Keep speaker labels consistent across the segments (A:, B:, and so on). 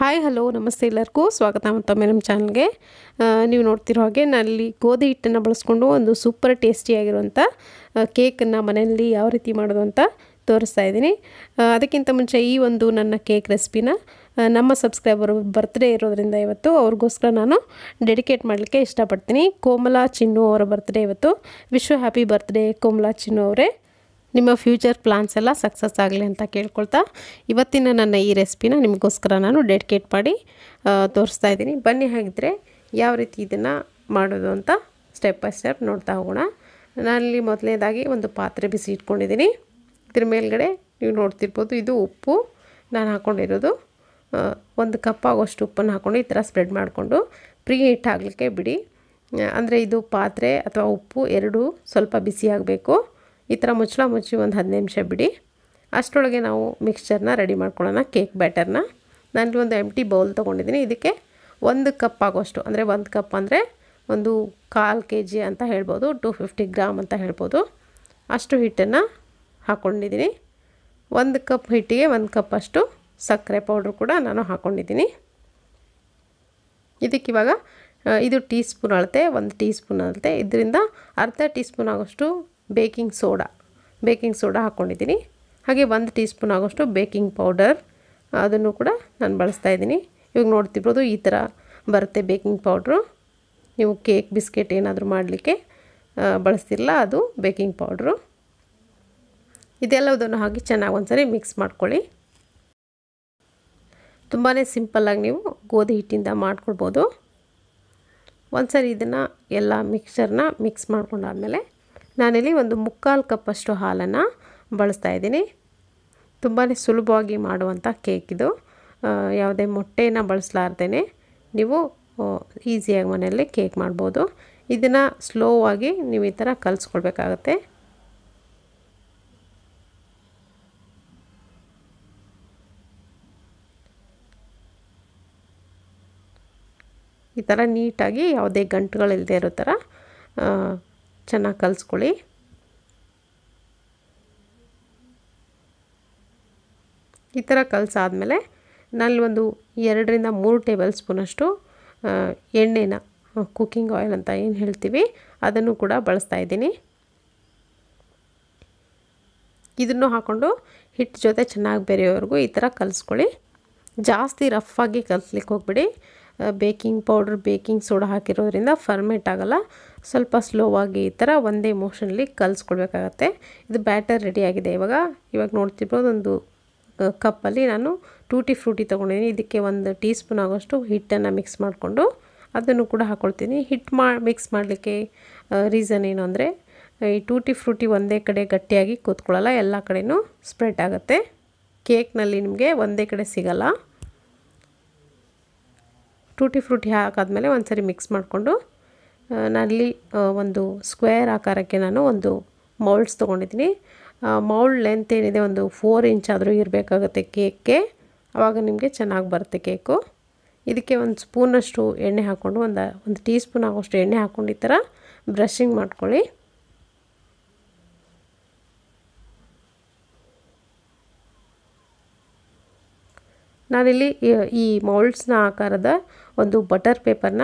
A: hi hello ನಮಸ್ತೆ ಎಲ್ಲರಿಗೂ ಸ್ವಾಗತ ಮತ್ತೊಮ್ಮೆ ನಮ್ಮ ಚಾನಲ್ಗೆ ನೀವು ನೋಡ್ತಿರೋ ಹಾಗೆ ನಾನಲ್ಲಿ ಗೋಧಿ ಹಿಟ್ಟನ್ನು ಬಳಸ್ಕೊಂಡು ಒಂದು ಸೂಪರ್ ಟೇಸ್ಟಿಯಾಗಿರುವಂಥ ಕೇಕನ್ನು ಮನೆಯಲ್ಲಿ ಯಾವ ರೀತಿ ಮಾಡೋದು ಅಂತ ತೋರಿಸ್ತಾ ಇದ್ದೀನಿ ಅದಕ್ಕಿಂತ ಮುಂಚೆ ಈ ಒಂದು ನನ್ನ ಕೇಕ್ ರೆಸಿಪಿನ ನಮ್ಮ ಸಬ್ಸ್ಕ್ರೈಬರ್ ಬರ್ತ್ಡೇ ಇರೋದ್ರಿಂದ ಇವತ್ತು ಅವ್ರಿಗೋಸ್ಕರ ನಾನು ಡೆಡಿಕೇಟ್ ಮಾಡಲಿಕ್ಕೆ ಇಷ್ಟಪಡ್ತೀನಿ ಕೋಮಲಾ ಚಿನ್ನು ಅವರ ಬರ್ತ್ಡೇ ಇವತ್ತು ವಿಶ್ವ ಹ್ಯಾಪಿ ಬರ್ತ್ಡೇ ಕೋಮಲಾ ಚಿನ್ನು ಅವರೇ ನಿಮ್ಮ ಫ್ಯೂಚರ್ ಪ್ಲಾನ್ಸ್ ಎಲ್ಲ ಸಕ್ಸಸ್ ಆಗಲಿ ಅಂತ ಕೇಳ್ಕೊಳ್ತಾ ಇವತ್ತಿನ ನನ್ನ ಈ ರೆಸಿಪಿನ ನಿಮಗೋಸ್ಕರ ನಾನು ಡೆಡಿಕೇಟ್ ಮಾಡಿ ತೋರಿಸ್ತಾ ಇದ್ದೀನಿ ಬನ್ನಿ ಹಾಗಿದ್ರೆ ಯಾವ ರೀತಿ ಇದನ್ನು ಮಾಡೋದು ಅಂತ ಸ್ಟೆಪ್ ಬೈ ಸ್ಟೆಪ್ ನೋಡ್ತಾ ಹೋಗೋಣ ನಾನಲ್ಲಿ ಮೊದಲನೇದಾಗಿ ಒಂದು ಪಾತ್ರೆ ಬಿಸಿ ಇಟ್ಕೊಂಡಿದ್ದೀನಿ ಇದ್ರ ಮೇಲ್ಗಡೆ ನೀವು ನೋಡ್ತಿರ್ಬೋದು ಇದು ಉಪ್ಪು ನಾನು ಹಾಕ್ಕೊಂಡಿರೋದು ಒಂದು ಕಪ್ ಆಗೋಷ್ಟು ಉಪ್ಪನ್ನು ಹಾಕ್ಕೊಂಡು ಈ ಥರ ಸ್ಪ್ರೆಡ್ ಮಾಡಿಕೊಂಡು ಪ್ರೀ ಹೀಟ್ ಆಗಲಿಕ್ಕೆ ಬಿಡಿ ಅಂದರೆ ಇದು ಪಾತ್ರೆ ಅಥವಾ ಉಪ್ಪು ಎರಡು ಸ್ವಲ್ಪ ಬಿಸಿ ಆಗಬೇಕು ಈ ಥರ ಮುಚ್ಚಳ ಮುಚ್ಚಿ ಒಂದು ಹದಿನೈದು ನಿಮಿಷ ಬಿಡಿ ಅಷ್ಟರೊಳಗೆ ನಾವು ಮಿಕ್ಸ್ಚರ್ನ ರೆಡಿ ಮಾಡ್ಕೊಳ್ಳೋಣ ಕೇಕ್ ಬ್ಯಾಟರ್ನ ನಾನು ಒಂದು ಎಂಟಿ ಬೌಲ್ ತೊಗೊಂಡಿದ್ದೀನಿ ಇದಕ್ಕೆ ಒಂದು ಕಪ್ ಆಗೋಷ್ಟು ಅಂದರೆ ಒಂದು ಕಪ್ ಅಂದರೆ ಒಂದು ಕಾಲು ಕೆ ಜಿ ಅಂತ ಹೇಳ್ಬೋದು ಟು ಫಿಫ್ಟಿ ಗ್ರಾಮ್ ಅಂತ ಹೇಳ್ಬೋದು ಅಷ್ಟು ಹಿಟ್ಟನ್ನು ಹಾಕ್ಕೊಂಡಿದ್ದೀನಿ ಒಂದು ಕಪ್ ಹಿಟ್ಟಿಗೆ ಒಂದು ಕಪ್ ಅಷ್ಟು ಸಕ್ಕರೆ ಪೌಡ್ರ್ ಕೂಡ ನಾನು ಹಾಕ್ಕೊಂಡಿದ್ದೀನಿ ಇದಕ್ಕಿವಾಗ ಇದು ಟೀ ಸ್ಪೂನ್ ಅಳತೆ ಒಂದು ಟೀ ಸ್ಪೂನ್ ಅಳತೆ ಇದರಿಂದ ಅರ್ಧ ಟೀ ಸ್ಪೂನ್ ಆಗೋಷ್ಟು ಬೇಕಿಂಗ್ ಸೋಡಾ ಬೇಕಿಂಗ್ ಸೋಡಾ ಹಾಕ್ಕೊಂಡಿದ್ದೀನಿ ಹಾಗೆ ಒಂದು ಟೀ ಸ್ಪೂನ್ ಆಗೋಷ್ಟು ಬೇಕಿಂಗ್ ಪೌಡರ್ ಅದನ್ನು ಕೂಡ ನಾನು ಬಳಸ್ತಾ ಇದ್ದೀನಿ ಇವಾಗ ನೋಡ್ತಿರ್ಬೋದು ಈ ಥರ ಬರುತ್ತೆ ಬೇಕಿಂಗ್ ಪೌಡ್ರು ನೀವು ಕೇಕ್ ಬಿಸ್ಕೆಟ್ ಏನಾದರೂ ಮಾಡಲಿಕ್ಕೆ ಬಳಸ್ತಿರಲ್ಲ ಅದು ಬೇಕಿಂಗ್ ಪೌಡ್ರು ಇದೆಲ್ಲದನ್ನು ಹಾಕಿ ಚೆನ್ನಾಗಿ ಒಂದ್ಸರಿ ಮಿಕ್ಸ್ ಮಾಡ್ಕೊಳ್ಳಿ ತುಂಬಾ ಸಿಂಪಲ್ಲಾಗಿ ನೀವು ಗೋಧಿ ಹಿಟ್ಟಿಂದ ಮಾಡ್ಕೊಳ್ಬೋದು ಒಂದ್ಸರಿ ಇದನ್ನು ಎಲ್ಲ ಮಿಕ್ಸರ್ನ ಮಿಕ್ಸ್ ಮಾಡ್ಕೊಂಡಾದ್ಮೇಲೆ ನಾನಿಲ್ಲಿ ಒಂದು ಮುಕ್ಕಾಲು ಕಪ್ಪಷ್ಟು ಹಾಲನ್ನು ಬಳಸ್ತಾ ಇದ್ದೀನಿ ತುಂಬಾ ಸುಲಭವಾಗಿ ಮಾಡುವಂಥ ಕೇಕ್ ಇದು ಯಾವುದೇ ಮೊಟ್ಟೆಯನ್ನು ಬಳಸಲಾರ್ದೇ ನೀವು ಈಸಿಯಾಗಿ ಮನೆಯಲ್ಲಿ ಕೇಕ್ ಮಾಡ್ಬೋದು ಇದನ್ನು ಸ್ಲೋ ಆಗಿ ನೀವು ಈ ಥರ ಕಲಿಸ್ಕೊಳ್ಬೇಕಾಗತ್ತೆ ಈ ಥರ ನೀಟಾಗಿ ಯಾವುದೇ ಗಂಟುಗಳಿಲ್ಲದೆ ಇರೋ ಥರ ಚೆನ್ನಾಗಿ ಕಲಿಸ್ಕೊಳ್ಳಿ ಈ ಥರ ಕಲಸಾದಮೇಲೆ ನಾನು ಒಂದು ಎರಡರಿಂದ ಮೂರು ಟೇಬಲ್ ಸ್ಪೂನಷ್ಟು ಎಣ್ಣೆನ ಕುಕ್ಕಿಂಗ್ ಆಯಿಲ್ ಅಂತ ಏನು ಹೇಳ್ತೀವಿ ಅದನ್ನು ಕೂಡ ಬಳಸ್ತಾ ಇದ್ದೀನಿ ಇದನ್ನು ಹಾಕ್ಕೊಂಡು ಹಿಟ್ಟು ಜೊತೆ ಚೆನ್ನಾಗಿ ಬೆರೆಯೋವರೆಗೂ ಈ ಥರ ಕಲಿಸ್ಕೊಳ್ಳಿ ಜಾಸ್ತಿ ರಫ್ ಆಗಿ ಕಲಿಸ್ಲಿಕ್ಕೆ ಹೋಗ್ಬಿಡಿ ಬೇಕಿಂಗ್ ಪೌಡ್ರ್ ಬೇಕಿಂಗ್ ಸೋಡಾ ಹಾಕಿರೋದ್ರಿಂದ ಫರ್ಮೇಟ್ ಆಗೋಲ್ಲ ಸ್ವಲ್ಪ ಸ್ಲೋವಾಗಿ ಈ ಥರ ಒಂದೇ ಮೋಷನಲ್ಲಿ ಕಲಿಸ್ಕೊಳ್ಬೇಕಾಗತ್ತೆ ಇದು ಬ್ಯಾಟರ್ ರೆಡಿಯಾಗಿದೆ ಇವಾಗ ಇವಾಗ ನೋಡ್ತಿರ್ಬೋದು ಒಂದು ಕಪ್ಪಲ್ಲಿ ನಾನು ಟೂಟಿ ಫ್ರೂಟಿ ತೊಗೊಂಡಿದ್ದೀನಿ ಇದಕ್ಕೆ ಒಂದು ಟೀ ಸ್ಪೂನ್ ಆಗೋಷ್ಟು ಹಿಟ್ಟನ್ನು ಮಿಕ್ಸ್ ಮಾಡಿಕೊಂಡು ಅದನ್ನು ಕೂಡ ಹಾಕ್ಕೊಳ್ತೀನಿ ಹಿಟ್ ಮಾ ಮಿಕ್ಸ್ ಮಾಡಲಿಕ್ಕೆ ರೀಸನ್ ಏನು ಅಂದರೆ ಈ ಟೂಟಿ ಫ್ರೂಟಿ ಒಂದೇ ಕಡೆ ಗಟ್ಟಿಯಾಗಿ ಕೂತ್ಕೊಳ್ಳಲ್ಲ ಎಲ್ಲ ಕಡೆಯೂ ಸ್ಪ್ರೆಡ್ ಆಗುತ್ತೆ ಕೇಕ್ನಲ್ಲಿ ನಿಮಗೆ ಒಂದೇ ಕಡೆ ಸಿಗಲ್ಲ ಟೂಟಿ ಫ್ರೂಟಿ ಹಾಕಾದ್ಮೇಲೆ ಒಂದು ಸರಿ ಮಿಕ್ಸ್ ಮಾಡಿಕೊಂಡು ನಲ್ಲಿ ಒಂದು ಸ್ಕ್ವೇರ್ ಆಕಾರಕ್ಕೆ ನಾನು ಒಂದು ಮೌಲ್ಡ್ಸ್ ತೊಗೊಂಡಿದ್ದೀನಿ ಮೌಲ್ಡ್ ಲೆಂತ್ ಏನಿದೆ ಒಂದು ಫೋರ್ ಇಂಚ್ ಆದರೂ ಇರಬೇಕಾಗುತ್ತೆ ಕೇಕ್ಗೆ ಆವಾಗ ನಿಮಗೆ ಚೆನ್ನಾಗಿ ಬರುತ್ತೆ ಕೇಕು ಇದಕ್ಕೆ ಒಂದು ಸ್ಪೂನಷ್ಟು ಎಣ್ಣೆ ಹಾಕ್ಕೊಂಡು ಒಂದು ಒಂದು ಟೀ ಸ್ಪೂನ್ ಆಗೋಷ್ಟು ಎಣ್ಣೆ ಹಾಕ್ಕೊಂಡು ಈ ಥರ ಬ್ರಷಿಂಗ್ ಮಾಡ್ಕೊಳ್ಳಿ ನಾನಿಲ್ಲಿ ಈ ಮೌಲ್ಡ್ಸ್ನ ಆಕಾರದ ಒಂದು ಬಟರ್ ಪೇಪರ್ನ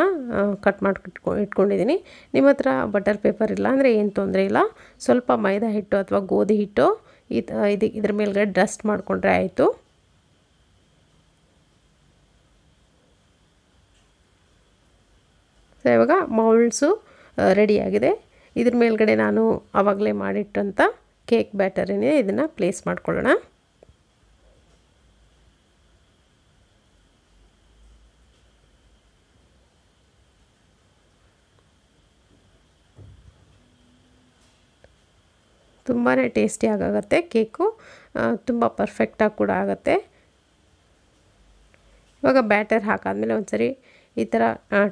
A: ಕಟ್ ಮಾಡಿ ಇಟ್ಕೊಂಡಿದ್ದೀನಿ ನಿಮ್ಮ ಹತ್ರ ಬಟರ್ ಪೇಪರ್ ಇಲ್ಲ ಅಂದರೆ ಏನು ತೊಂದರೆ ಇಲ್ಲ ಸ್ವಲ್ಪ ಮೈದಾ ಹಿಟ್ಟು ಅಥವಾ ಗೋಧಿ ಹಿಟ್ಟು ಇದು ಇದ್ರ ಮೇಲ್ಗಡೆ ಡಸ್ಟ್ ಮಾಡಿಕೊಂಡ್ರೆ ಆಯಿತು ಸೊ ಇವಾಗ ಮೌಲ್ಡ್ಸು ರೆಡಿಯಾಗಿದೆ ಇದ್ರ ಮೇಲ್ಗಡೆ ನಾನು ಆವಾಗಲೇ ಮಾಡಿಟ್ಟಂಥ ಕೇಕ್ ಬ್ಯಾಟರಿನೇ ಇದನ್ನು ಪ್ಲೇಸ್ ಮಾಡ್ಕೊಳ್ಳೋಣ ತುಂಬಾ ಟೇಸ್ಟಿಯಾಗುತ್ತೆ ಕೇಕು ತುಂಬ ಪರ್ಫೆಕ್ಟಾಗಿ ಕೂಡ ಆಗುತ್ತೆ ಇವಾಗ ಬ್ಯಾಟರ್ ಹಾಕಾದ್ಮೇಲೆ ಒಂದ್ಸರಿ ಈ ಥರ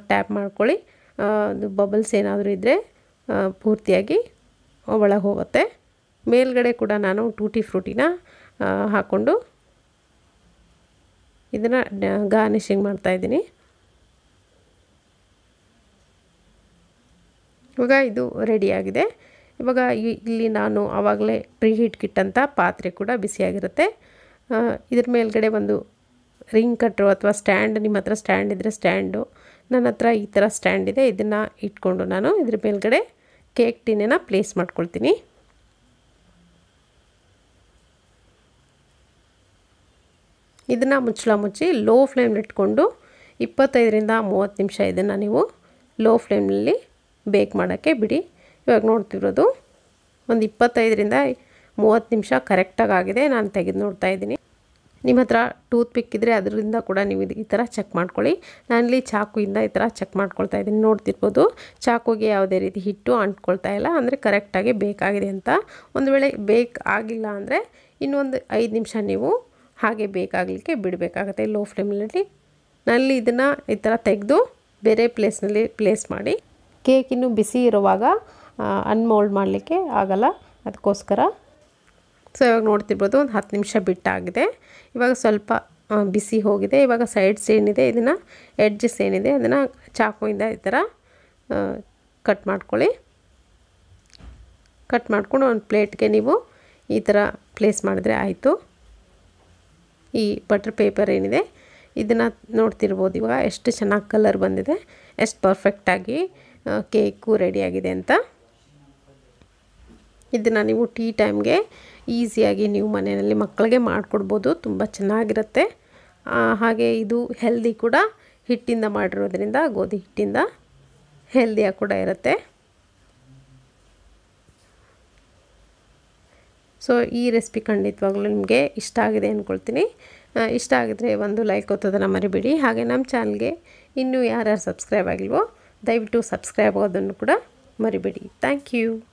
A: ಟ್ಯಾಪ್ ಮಾಡ್ಕೊಳ್ಳಿ ಅದು ಬಬಲ್ಸ್ ಏನಾದರೂ ಇದ್ದರೆ ಪೂರ್ತಿಯಾಗಿ ಒಳಗೆ ಹೋಗುತ್ತೆ ಮೇಲ್ಗಡೆ ಕೂಡ ನಾನು ಟೂಟಿ ಫ್ರೂಟಿನ ಹಾಕ್ಕೊಂಡು ಇದನ್ನು ಗಾರ್ನಿಷಿಂಗ್ ಮಾಡ್ತಾಯಿದ್ದೀನಿ ಇವಾಗ ಇದು ರೆಡಿಯಾಗಿದೆ ಇವಾಗ ಇಲ್ಲಿ ನಾನು ಆವಾಗಲೇ ಪ್ರೀ ಕಿಟ್ಟಂಥ ಪಾತ್ರೆ ಕೂಡ ಬಿಸಿಯಾಗಿರುತ್ತೆ ಇದ್ರ ಮೇಲ್ಗಡೆ ಒಂದು ರಿಂಗ್ ಕಟ್ರು ಅಥವಾ ಸ್ಟ್ಯಾಂಡ್ ನಿಮ್ಮ ಹತ್ರ ಸ್ಟ್ಯಾಂಡ್ ಇದ್ದರೆ ಸ್ಟ್ಯಾಂಡು ನನ್ನ ಹತ್ರ ಈ ಥರ ಸ್ಟ್ಯಾಂಡ್ ಇದೆ ಇದನ್ನು ಇಟ್ಕೊಂಡು ನಾನು ಇದ್ರ ಮೇಲ್ಗಡೆ ಕೇಕ್ ಟಿನ್ನ ಪ್ಲೇಸ್ ಮಾಡ್ಕೊಳ್ತೀನಿ ಇದನ್ನು ಮುಚ್ಚಳ ಮುಚ್ಚಿ ಲೋ ಫ್ಲೇಮ್ಲಿಟ್ಕೊಂಡು ಇಪ್ಪತ್ತೈದರಿಂದ ಮೂವತ್ತು ನಿಮಿಷ ಇದನ್ನು ನೀವು ಲೋ ಫ್ಲೇಮ್ನಲ್ಲಿ ಬೇಕ್ ಮಾಡೋಕ್ಕೆ ಬಿಡಿ ಇವಾಗ ನೋಡ್ತಿರೋದು ಒಂದು ಇಪ್ಪತ್ತೈದರಿಂದ ಮೂವತ್ತು ನಿಮಿಷ ಕರೆಕ್ಟಾಗಿ ಆಗಿದೆ ನಾನು ತೆಗೆದು ನೋಡ್ತಾ ಇದ್ದೀನಿ ನಿಮ್ಮ ಹತ್ರ ಟೂತ್ ಪಿಕ್ ಇದ್ದರೆ ಅದರಿಂದ ಕೂಡ ನೀವು ಇದು ಈ ಥರ ಚೆಕ್ ಮಾಡ್ಕೊಳ್ಳಿ ನಾನಿಲ್ಲಿ ಚಾಕುಯಿಂದ ಈ ಥರ ಚೆಕ್ ಮಾಡ್ಕೊಳ್ತಾ ಇದ್ದೀನಿ ನೋಡ್ತಿರ್ಬೋದು ಚಾಕುಗೆ ಯಾವುದೇ ರೀತಿ ಹಿಟ್ಟು ಅಂಟ್ಕೊಳ್ತಾ ಇಲ್ಲ ಅಂದರೆ ಕರೆಕ್ಟಾಗಿ ಬೇಕಾಗಿದೆ ಅಂತ ಒಂದು ವೇಳೆ ಆಗಿಲ್ಲ ಅಂದರೆ ಇನ್ನೊಂದು ಐದು ನಿಮಿಷ ನೀವು ಹಾಗೆ ಬೇಕಾಗಲಿಕ್ಕೆ ಬಿಡಬೇಕಾಗತ್ತೆ ಲೋ ಫ್ಲೇಮ್ನಲ್ಲಿ ನಲ್ಲಿ ಇದನ್ನು ಈ ಥರ ತೆಗೆದು ಬೇರೆ ಪ್ಲೇಸ್ನಲ್ಲಿ ಪ್ಲೇಸ್ ಮಾಡಿ ಕೇಕ್ ಬಿಸಿ ಇರುವಾಗ ಅನ್ಮೋಲ್ಡ್ ಮಾಡಲಿಕ್ಕೆ ಆಗಲ್ಲ ಅದಕ್ಕೋಸ್ಕರ ಸೊ ಇವಾಗ ನೋಡ್ತಿರ್ಬೋದು ಒಂದು ಹತ್ತು ನಿಮಿಷ ಬಿಟ್ಟಾಗಿದೆ ಇವಾಗ ಸ್ವಲ್ಪ ಬಿಸಿ ಹೋಗಿದೆ ಇವಾಗ ಸೈಡ್ಸ್ ಏನಿದೆ ಇದನ್ನು ಎಡ್ಜಸ್ ಏನಿದೆ ಅದನ್ನು ಚಾಕುವಿಂದ ಈ ಥರ ಕಟ್ ಮಾಡ್ಕೊಳ್ಳಿ ಕಟ್ ಮಾಡಿಕೊಂಡು ಒಂದು ಪ್ಲೇಟ್ಗೆ ನೀವು ಈ ಥರ ಪ್ಲೇಸ್ ಮಾಡಿದ್ರೆ ಆಯಿತು ಈ ಬಟರ್ ಪೇಪರ್ ಏನಿದೆ ಇದನ್ನು ನೋಡ್ತಿರ್ಬೋದು ಇವಾಗ ಎಷ್ಟು ಚೆನ್ನಾಗಿ ಕಲರ್ ಬಂದಿದೆ ಎಷ್ಟು ಪರ್ಫೆಕ್ಟಾಗಿ ಕೇಕು ರೆಡಿಯಾಗಿದೆ ಅಂತ ಇದನ್ನು ನೀವು ಟೀ ಟೈಮ್ಗೆ ಈಸಿಯಾಗಿ ನೀವು ಮನೆಯಲ್ಲಿ ಮಕ್ಕಳಿಗೆ ಮಾಡಿಕೊಡ್ಬೋದು ತುಂಬ ಚೆನ್ನಾಗಿರುತ್ತೆ ಹಾಗೆ ಇದು ಹೆಲ್ದಿ ಕೂಡ ಹಿಟ್ಟಿಂದ ಮಾಡಿರೋದ್ರಿಂದ ಗೋಧಿ ಹಿಟ್ಟಿಂದ ಹೆಲ್ದಿಯಾಗಿ ಕೂಡ ಇರುತ್ತೆ ಸೊ ಈ ರೆಸಿಪಿ ಖಂಡಿತವಾಗ್ಲೂ ನಿಮಗೆ ಇಷ್ಟ ಆಗಿದೆ ಅಂದ್ಕೊಳ್ತೀನಿ ಇಷ್ಟ ಆಗಿದ್ರೆ ಒಂದು ಲೈಕ್ ಒತ್ತೋದನ್ನು ಮರಿಬೇಡಿ ಹಾಗೆ ನಮ್ಮ ಚಾನಲ್ಗೆ ಇನ್ನೂ ಯಾರ್ಯಾರು ಸಬ್ಸ್ಕ್ರೈಬ್ ಆಗಿಲ್ವೋ ದಯವಿಟ್ಟು ಸಬ್ಸ್ಕ್ರೈಬ್ ಆಗೋದನ್ನು ಕೂಡ ಮರಿಬೇಡಿ ಥ್ಯಾಂಕ್ ಯು